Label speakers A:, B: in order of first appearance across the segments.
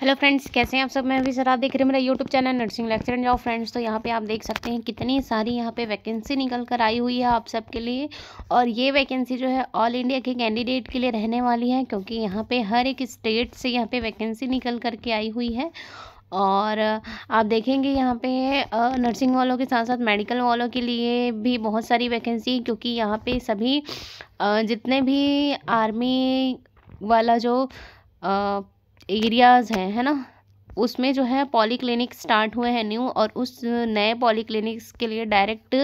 A: hello friends कैसे हैं आप सब मैं भी सर आप देख रहे हैं मेरा YouTube channel nursing lecture and of friends तो यहाँ पे आप देख सकते हैं कितनी सारी यहाँ पे वैकेंसी निकल कर आई हुई है आप सबके लिए और ये वैकेंसी जो है ऑल इंडिया के कैंडिडेट के लिए रहने वाली है क्योंकि यहाँ पे हर एक स्टेट से यहाँ पर वैकेंसी निकल करके आई हुई है और आप देखेंगे यहाँ पे नर्सिंग वालों के साथ साथ मेडिकल वालों के लिए भी बहुत सारी वैकेंसी क्योंकि यहाँ पे सभी जितने भी आर्मी वाला जो एरियाज़ हैं है ना उसमें जो है पॉली क्लिनिक स्टार्ट हुए हैं न्यू और उस नए पॉली क्लिनिक्स के लिए डायरेक्ट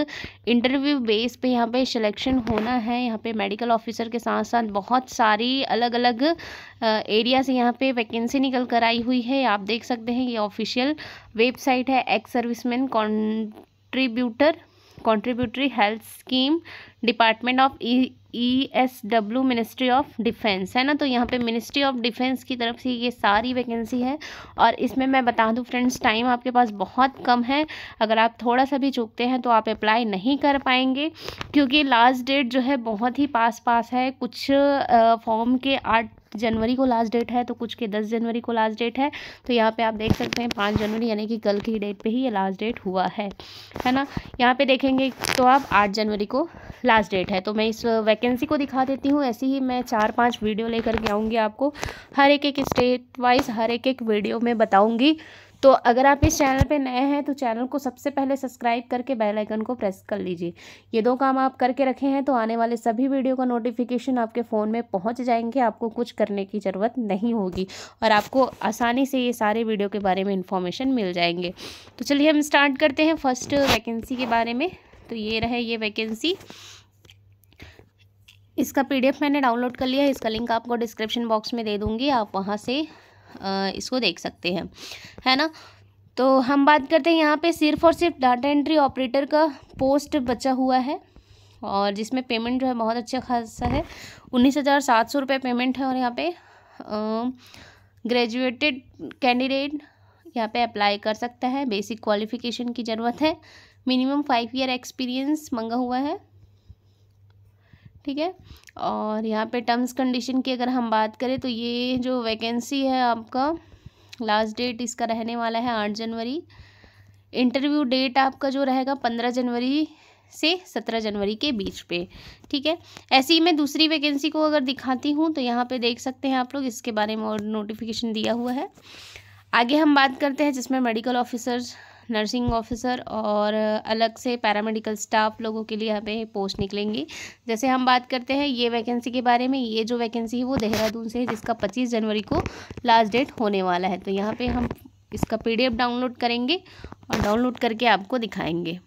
A: इंटरव्यू बेस पे यहाँ पे सिलेक्शन होना है यहाँ पे मेडिकल ऑफिसर के साथ साथ बहुत सारी अलग अलग एरिया से यहाँ पे वैकेंसी निकल कर आई हुई है आप देख सकते हैं ये ऑफिशियल वेबसाइट है ex serviceman contributor contributory health scheme department of E S W ministry of defence है ना तो यहाँ पे मिनिस्ट्री ऑफ डिफेंस की तरफ से ये सारी वैकेंसी है और इसमें मैं बता दूँ फ्रेंड्स टाइम आपके पास बहुत कम है अगर आप थोड़ा सा भी चूकते हैं तो आप अप्लाई नहीं कर पाएंगे क्योंकि लास्ट डेट जो है बहुत ही पास पास है कुछ फॉर्म के आठ जनवरी को लास्ट डेट है तो कुछ के दस जनवरी को लास्ट डेट है तो यहाँ पे आप देख सकते हैं पाँच जनवरी यानी कि कल की डेट पे ही ये लास्ट डेट हुआ है है ना यहाँ पे देखेंगे तो आप आठ जनवरी को लास्ट डेट है तो मैं इस वैकेंसी को दिखा देती हूँ ऐसे ही मैं चार पाँच वीडियो लेकर के आऊँगी आपको हर एक एक स्टेट वाइज हर एक एक वीडियो में बताऊँगी तो अगर आप इस चैनल पे नए हैं तो चैनल को सबसे पहले सब्सक्राइब करके बेल आइकन को प्रेस कर लीजिए ये दो काम आप करके रखे हैं तो आने वाले सभी वीडियो का नोटिफिकेशन आपके फ़ोन में पहुँच जाएंगे आपको कुछ करने की ज़रूरत नहीं होगी और आपको आसानी से ये सारे वीडियो के बारे में इन्फॉर्मेशन मिल जाएंगे तो चलिए हम स्टार्ट करते हैं फर्स्ट वैकेंसी के बारे में तो ये रहे ये वैकेंसी इसका पीडीएफ मैंने डाउनलोड कर लिया है इसका लिंक आपको डिस्क्रिप्शन बॉक्स में दे दूँगी आप वहाँ से इसको देख सकते हैं है ना तो हम बात करते हैं यहाँ पे सिर्फ और सिर्फ डाटा एंट्री ऑपरेटर का पोस्ट बचा हुआ है और जिसमें पेमेंट जो है बहुत अच्छा खासा है उन्नीस हज़ार सात सौ रुपये पेमेंट है और यहाँ पे ग्रेजुएटेड कैंडिडेट यहाँ पे अप्लाई कर सकता है बेसिक क्वालिफिकेशन की ज़रूरत है मिनिमम फाइव ईयर एक्सपीरियंस मंगा हुआ है ठीक है और यहाँ पे टर्म्स कंडीशन की अगर हम बात करें तो ये जो वैकेंसी है आपका लास्ट डेट इसका रहने वाला है आठ जनवरी इंटरव्यू डेट आपका जो रहेगा पंद्रह जनवरी से सत्रह जनवरी के बीच पे ठीक है ऐसे ही मैं दूसरी वैकेंसी को अगर दिखाती हूँ तो यहाँ पे देख सकते हैं आप लोग इसके बारे में और नोटिफिकेशन दिया हुआ है आगे हम बात करते हैं जिसमें मेडिकल ऑफिसर्स नर्सिंग ऑफिसर और अलग से पैरामेडिकल स्टाफ लोगों के लिए यहाँ पे पोस्ट निकलेंगी जैसे हम बात करते हैं ये वैकेंसी के बारे में ये जो वैकेंसी है वो देहरादून से है जिसका पच्चीस जनवरी को लास्ट डेट होने वाला है तो यहाँ पर हम इसका पी डाउनलोड करेंगे और डाउनलोड करके आपको दिखाएंगे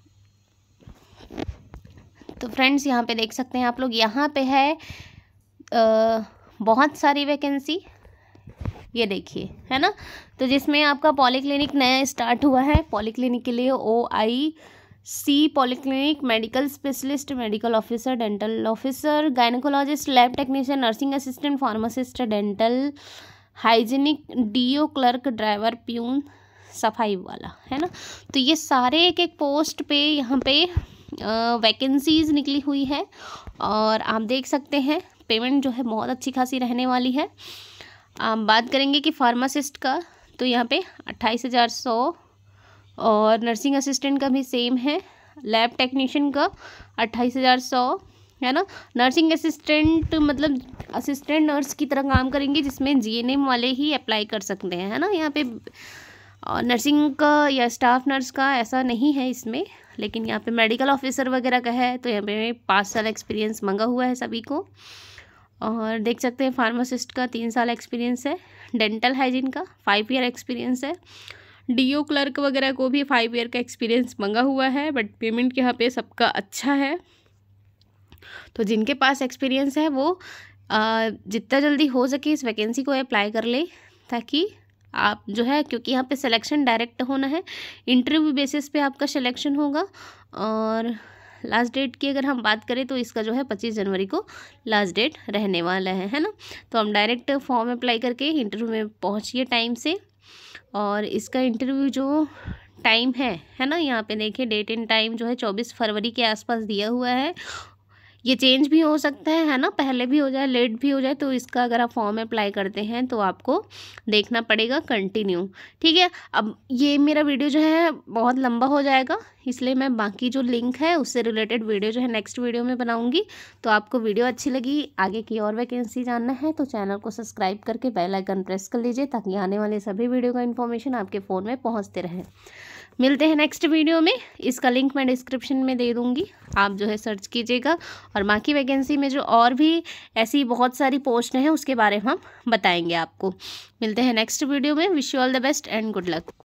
A: तो फ्रेंड्स यहाँ पर देख सकते हैं आप लोग यहाँ पर है आ, बहुत सारी वैकेंसी ये देखिए है ना तो जिसमें आपका पॉलीक्लिनिक नया स्टार्ट हुआ है पॉलीक्लिनिक के लिए O I C polyclinic medical specialist medical officer dental officer gynaecologist lab technician nursing assistant pharmacist dental hygienic DEO clerk driver peon सफाई वाला है ना तो ये सारे एक एक पोस्ट पे यहाँ पे वैकेंसीज़ निकली हुई है और आप देख सकते हैं पेमेंट जो है बहुत अच्छी खासी रहने वाली है आप बात करेंगे कि फार्मासिस्ट का तो यहाँ पे अट्ठाईस हज़ार सौ और नर्सिंग असिस्टेंट का भी सेम है लैब टेक्नीशियन का अट्ठाईस हज़ार सौ है ना नर्सिंग असिस्टेंट मतलब असिस्टेंट नर्स की तरह काम करेंगे जिसमें जीएनएम वाले ही अप्लाई कर सकते हैं है ना यहाँ पे नर्सिंग का या स्टाफ नर्स का ऐसा नहीं है इसमें लेकिन यहाँ पे मेडिकल ऑफिसर वगैरह का है तो यहाँ पे पाँच साल एक्सपीरियंस मंगा हुआ है सभी को और देख सकते हैं फार्मासिस्ट का तीन साल एक्सपीरियंस है डेंटल हाइजीन का फाइव ईयर एक्सपीरियंस है डी क्लर्क वगैरह को भी फाइव ईयर का एक्सपीरियंस मंगा हुआ है बट पेमेंट यहाँ पे सबका अच्छा है तो जिनके पास एक्सपीरियंस है वो जितना जल्दी हो सके इस वैकेंसी को अप्लाई कर ले ताकि आप जो है क्योंकि यहाँ पे सिलेक्शन डायरेक्ट होना है इंटरव्यू बेसिस पे आपका सिलेक्शन होगा और लास्ट डेट की अगर हम बात करें तो इसका जो है पच्चीस जनवरी को लास्ट डेट रहने वाला है है ना तो हम डायरेक्ट फॉर्म अप्लाई करके इंटरव्यू में पहुँचिए टाइम से और इसका इंटरव्यू जो टाइम है है ना यहाँ पे देखिए डेट एंड टाइम जो है चौबीस फरवरी के आसपास दिया हुआ है ये चेंज भी हो सकता है है ना पहले भी हो जाए लेट भी हो जाए तो इसका अगर आप फॉर्म अप्लाई करते हैं तो आपको देखना पड़ेगा कंटिन्यू ठीक है अब ये मेरा वीडियो जो है बहुत लंबा हो जाएगा इसलिए मैं बाकी जो लिंक है उससे रिलेटेड वीडियो जो है नेक्स्ट वीडियो में बनाऊंगी तो आपको वीडियो अच्छी लगी आगे की और वैकेंसी जानना है तो चैनल को सब्सक्राइब करके बेलाइकन प्रेस कर लीजिए ताकि आने वाले सभी वीडियो का इन्फॉर्मेशन आपके फ़ोन में पहुँचते रहें मिलते हैं नेक्स्ट वीडियो में इसका लिंक मैं डिस्क्रिप्शन में दे दूँगी आप जो है सर्च कीजिएगा और बाकी वैकेंसी में जो और भी ऐसी बहुत सारी पोस्ट हैं उसके बारे में हम बताएंगे आपको मिलते हैं नेक्स्ट वीडियो में wish you all the best and good luck